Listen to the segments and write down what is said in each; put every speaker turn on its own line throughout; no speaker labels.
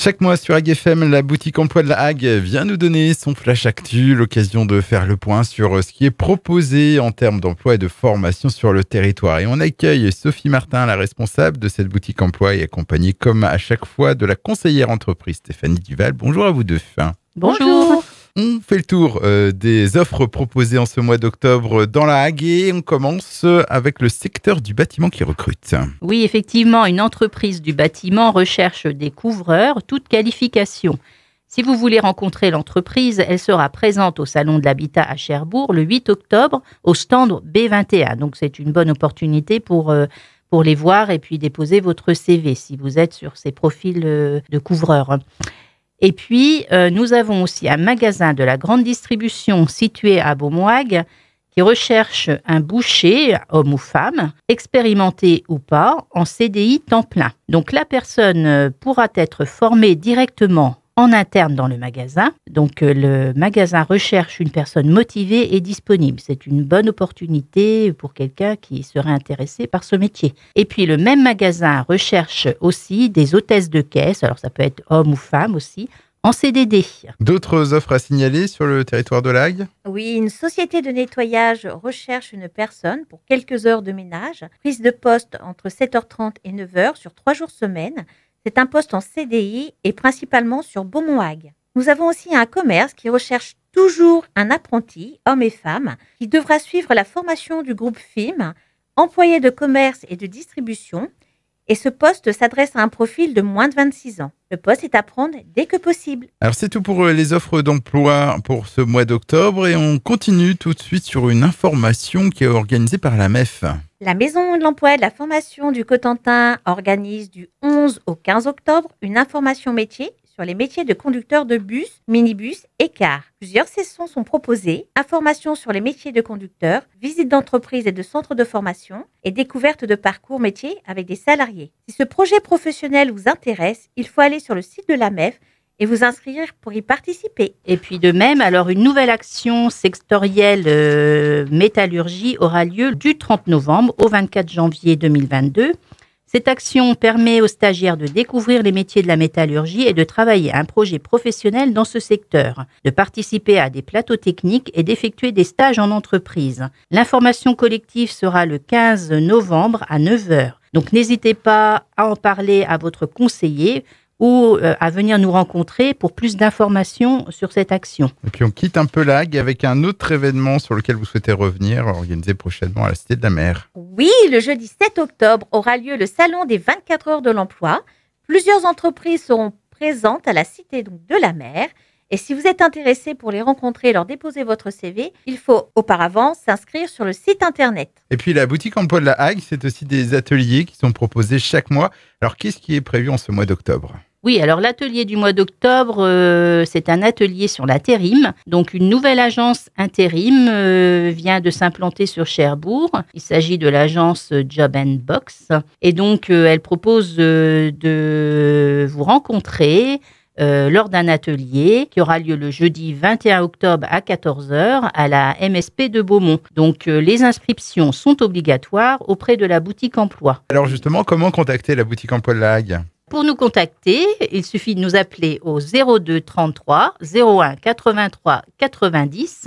Chaque mois sur AGFM, la boutique emploi de la Hague vient nous donner son flash actu, l'occasion de faire le point sur euh, ce qui est proposé en termes d'emploi et de formation sur le territoire. Et on accueille Sophie Martin, la responsable de cette boutique emploi et accompagnée comme à chaque fois de la conseillère entreprise Stéphanie Duval. Bonjour à vous deux. Bonjour. On fait le tour euh, des offres proposées en ce mois d'octobre dans la Hague et on commence avec le secteur du bâtiment qui recrute.
Oui, effectivement, une entreprise du bâtiment recherche des couvreurs, toute qualification. Si vous voulez rencontrer l'entreprise, elle sera présente au Salon de l'Habitat à Cherbourg le 8 octobre au stand B21. Donc c'est une bonne opportunité pour, euh, pour les voir et puis déposer votre CV si vous êtes sur ces profils euh, de couvreurs. Et puis, euh, nous avons aussi un magasin de la grande distribution situé à Beaumouag qui recherche un boucher, homme ou femme, expérimenté ou pas, en CDI temps plein. Donc la personne euh, pourra être formée directement en interne dans le magasin. Donc euh, le magasin recherche une personne motivée et disponible. C'est une bonne opportunité pour quelqu'un qui serait intéressé par ce métier. Et puis le même magasin recherche aussi des hôtesses de caisse, alors ça peut être
homme ou femme aussi, en CDD. D'autres offres à signaler sur le territoire de l'Ague
Oui, une société de nettoyage recherche une personne pour quelques heures de ménage. Prise de poste entre 7h30 et 9h sur trois jours semaine. C'est un poste en CDI et principalement sur Beaumont-Hague. Nous avons aussi un commerce qui recherche toujours un apprenti, homme et femme, qui devra suivre la formation du groupe FIM, employé de commerce et de distribution, et ce poste s'adresse à un profil de moins de 26 ans. Le poste est à prendre dès que possible.
Alors c'est tout pour euh, les offres d'emploi pour ce mois d'octobre et on continue tout de suite sur une information qui est organisée par la MEF.
La Maison de l'emploi et de la formation du Cotentin organise du 11 au 15 octobre une information métier sur les métiers de conducteur de bus, minibus et car. Plusieurs sessions sont proposées, informations sur les métiers de conducteur, visites d'entreprises et de centres de formation et découverte de parcours métiers avec des salariés. Si ce projet professionnel vous intéresse, il faut aller sur le site de la MEF et vous inscrire pour y participer. Et puis de même, alors une nouvelle action
sectorielle euh, métallurgie aura lieu du 30 novembre au 24 janvier 2022 cette action permet aux stagiaires de découvrir les métiers de la métallurgie et de travailler un projet professionnel dans ce secteur, de participer à des plateaux techniques et d'effectuer des stages en entreprise. L'information collective sera le 15 novembre à 9h. Donc n'hésitez pas à en parler à votre conseiller ou euh, à venir nous rencontrer pour plus d'informations sur cette action.
Et puis on quitte un peu l'AG avec un autre événement sur lequel vous souhaitez revenir, organisé prochainement à la Cité de la Mer.
Oui, le jeudi 7 octobre aura lieu le Salon des 24 heures de l'emploi. Plusieurs entreprises seront présentes à la Cité de la Mer. Et si vous êtes intéressé pour les rencontrer et leur déposer votre CV, il faut auparavant s'inscrire sur le site internet.
Et puis la boutique emploi de la Hague, c'est aussi des ateliers qui sont proposés chaque mois. Alors qu'est-ce qui est prévu en ce mois d'octobre
oui, alors
l'atelier du mois d'octobre, euh, c'est un atelier sur l'intérim. Donc une nouvelle agence intérim euh, vient de s'implanter sur Cherbourg. Il s'agit de l'agence Job and Box. Et donc euh, elle propose de vous rencontrer, lors d'un atelier qui aura lieu le jeudi 21 octobre à 14h à la MSP de Beaumont. Donc les inscriptions sont obligatoires auprès de la boutique
emploi. Alors justement, comment contacter la boutique emploi de la
pour nous contacter, il suffit de nous appeler au 02 33 01 83 90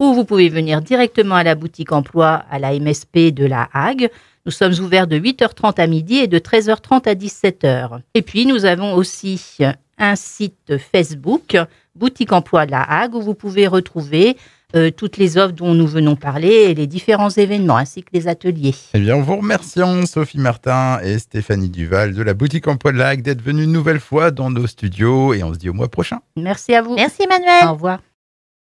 ou vous pouvez venir directement à la boutique emploi à la MSP de La Hague. Nous sommes ouverts de 8h30 à midi et de 13h30 à 17h. Et puis nous avons aussi un site Facebook, Boutique Emploi de la Hague, où vous pouvez retrouver euh, toutes les offres dont nous venons parler et les différents événements ainsi que les ateliers.
Eh bien, vous remercions Sophie Martin et Stéphanie Duval de la boutique Emploi de la Hague d'être venues une nouvelle fois dans nos studios et on se dit au mois prochain.
Merci à vous. Merci Manuel. Au revoir.